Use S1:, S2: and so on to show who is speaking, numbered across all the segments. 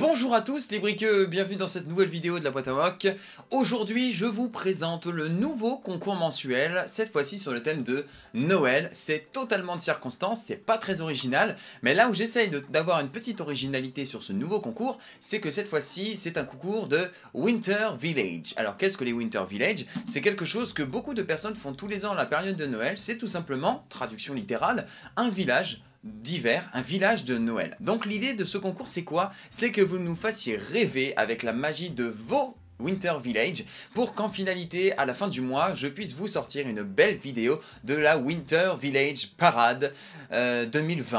S1: Bonjour à tous les briqueux, bienvenue dans cette nouvelle vidéo de la boîte à moque. Aujourd'hui, je vous présente le nouveau concours mensuel, cette fois-ci sur le thème de Noël. C'est totalement de circonstance, c'est pas très original, mais là où j'essaye d'avoir une petite originalité sur ce nouveau concours, c'est que cette fois-ci, c'est un concours de Winter Village. Alors, qu'est-ce que les Winter Village C'est quelque chose que beaucoup de personnes font tous les ans à la période de Noël, c'est tout simplement, traduction littérale, un village d'hiver, un village de Noël. Donc l'idée de ce concours c'est quoi C'est que vous nous fassiez rêver avec la magie de vos Winter Village pour qu'en finalité, à la fin du mois, je puisse vous sortir une belle vidéo de la Winter Village Parade 2020.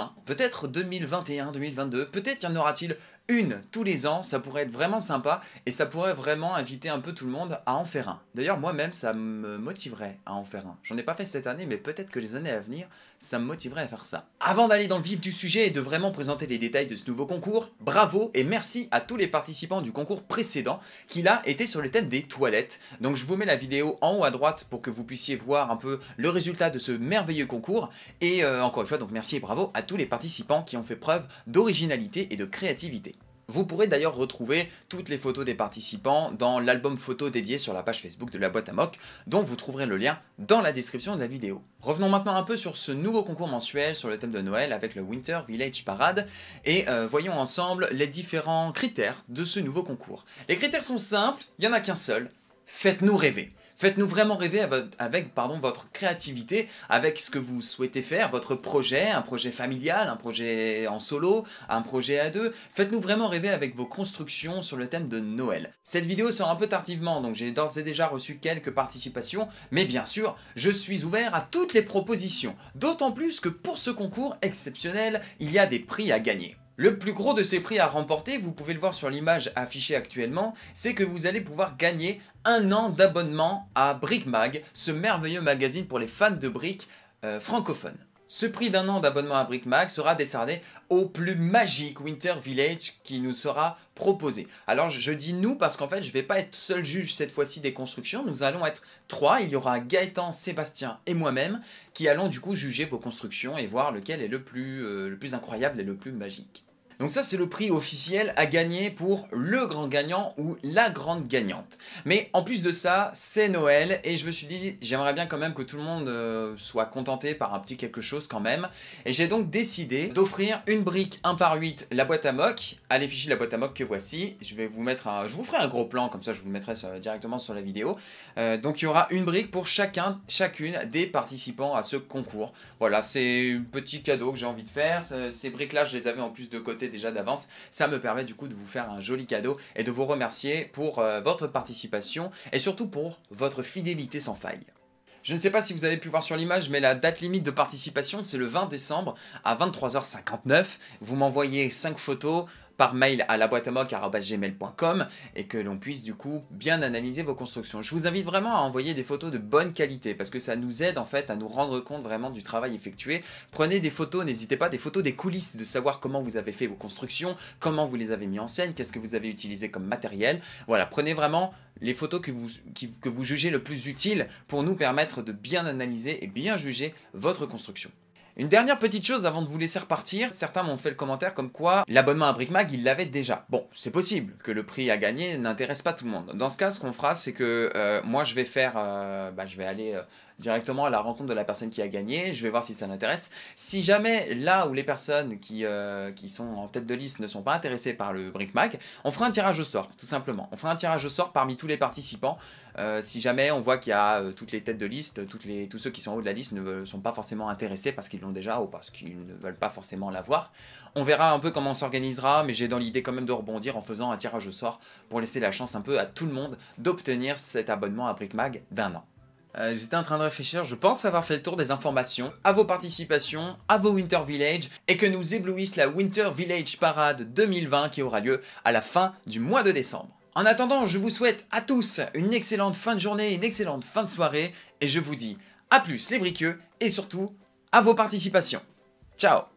S1: Euh, peut-être 2021, 2022, peut-être y en aura-t-il une tous les ans, ça pourrait être vraiment sympa et ça pourrait vraiment inviter un peu tout le monde à en faire un. D'ailleurs, moi-même, ça me motiverait à en faire un. J'en ai pas fait cette année, mais peut-être que les années à venir, ça me motiverait à faire ça. Avant d'aller dans le vif du sujet et de vraiment présenter les détails de ce nouveau concours, bravo et merci à tous les participants du concours précédent qui là était sur le thème des toilettes. Donc je vous mets la vidéo en haut à droite pour que vous puissiez voir un peu le résultat de ce merveilleux concours. Et euh, encore une fois, donc merci et bravo à tous les participants qui ont fait preuve d'originalité et de créativité. Vous pourrez d'ailleurs retrouver toutes les photos des participants dans l'album photo dédié sur la page Facebook de la boîte à moc, dont vous trouverez le lien dans la description de la vidéo. Revenons maintenant un peu sur ce nouveau concours mensuel sur le thème de Noël avec le Winter Village Parade et euh, voyons ensemble les différents critères de ce nouveau concours. Les critères sont simples, il n'y en a qu'un seul, faites-nous rêver. Faites-nous vraiment rêver avec pardon, votre créativité, avec ce que vous souhaitez faire, votre projet, un projet familial, un projet en solo, un projet à deux. Faites-nous vraiment rêver avec vos constructions sur le thème de Noël. Cette vidéo sort un peu tardivement, donc j'ai d'ores et déjà reçu quelques participations, mais bien sûr, je suis ouvert à toutes les propositions. D'autant plus que pour ce concours exceptionnel, il y a des prix à gagner. Le plus gros de ces prix à remporter, vous pouvez le voir sur l'image affichée actuellement, c'est que vous allez pouvoir gagner un an d'abonnement à BrickMag, ce merveilleux magazine pour les fans de briques euh, francophones. Ce prix d'un an d'abonnement à BrickMag sera décerné au plus magique Winter Village qui nous sera proposé. Alors je dis nous parce qu'en fait je ne vais pas être seul juge cette fois-ci des constructions, nous allons être trois, il y aura Gaëtan, Sébastien et moi-même qui allons du coup juger vos constructions et voir lequel est le plus euh, incroyable et le plus magique. Donc ça, c'est le prix officiel à gagner pour le grand gagnant ou la grande gagnante. Mais en plus de ça, c'est Noël et je me suis dit, j'aimerais bien quand même que tout le monde euh, soit contenté par un petit quelque chose quand même. Et j'ai donc décidé d'offrir une brique 1 par 8 la boîte à moque à l'effigie la boîte à moque que voici. Je vais vous mettre un... Je vous ferai un gros plan, comme ça je vous mettrai directement sur la vidéo. Euh, donc il y aura une brique pour chacun, chacune des participants à ce concours. Voilà, c'est un petit cadeau que j'ai envie de faire. Ces briques-là, je les avais en plus de côté déjà d'avance. Ça me permet du coup de vous faire un joli cadeau et de vous remercier pour euh, votre participation et surtout pour votre fidélité sans faille. Je ne sais pas si vous avez pu voir sur l'image, mais la date limite de participation, c'est le 20 décembre à 23h59. Vous m'envoyez cinq photos par mail à la boîte à mock.gmail.com et que l'on puisse du coup bien analyser vos constructions. Je vous invite vraiment à envoyer des photos de bonne qualité parce que ça nous aide en fait à nous rendre compte vraiment du travail effectué. Prenez des photos, n'hésitez pas, des photos des coulisses, de savoir comment vous avez fait vos constructions, comment vous les avez mis en scène, qu'est-ce que vous avez utilisé comme matériel. Voilà, prenez vraiment les photos que vous, que vous jugez le plus utile pour nous permettre de bien analyser et bien juger votre construction. Une dernière petite chose avant de vous laisser repartir, certains m'ont fait le commentaire comme quoi l'abonnement à Brickmag, il l'avait déjà. Bon, c'est possible que le prix à gagner n'intéresse pas tout le monde. Dans ce cas, ce qu'on fera, c'est que euh, moi je vais faire, euh, bah, je vais aller euh, directement à la rencontre de la personne qui a gagné, je vais voir si ça l'intéresse. Si jamais là où les personnes qui, euh, qui sont en tête de liste ne sont pas intéressées par le BrickMag, on fera un tirage au sort, tout simplement. On fera un tirage au sort parmi tous les participants. Euh, si jamais on voit qu'il y a euh, toutes les têtes de liste, les, tous ceux qui sont en haut de la liste ne sont pas forcément intéressés parce qu'ils l'ont déjà ou parce qu'ils ne veulent pas forcément l'avoir, on verra un peu comment on s'organisera, mais j'ai dans l'idée quand même de rebondir en faisant un tirage au sort pour laisser la chance un peu à tout le monde d'obtenir cet abonnement à BrickMag d'un an. Euh, j'étais en train de réfléchir, je pense avoir fait le tour des informations, à vos participations, à vos Winter Village, et que nous éblouisse la Winter Village Parade 2020 qui aura lieu à la fin du mois de décembre. En attendant, je vous souhaite à tous une excellente fin de journée, une excellente fin de soirée, et je vous dis à plus les briqueux, et surtout, à vos participations. Ciao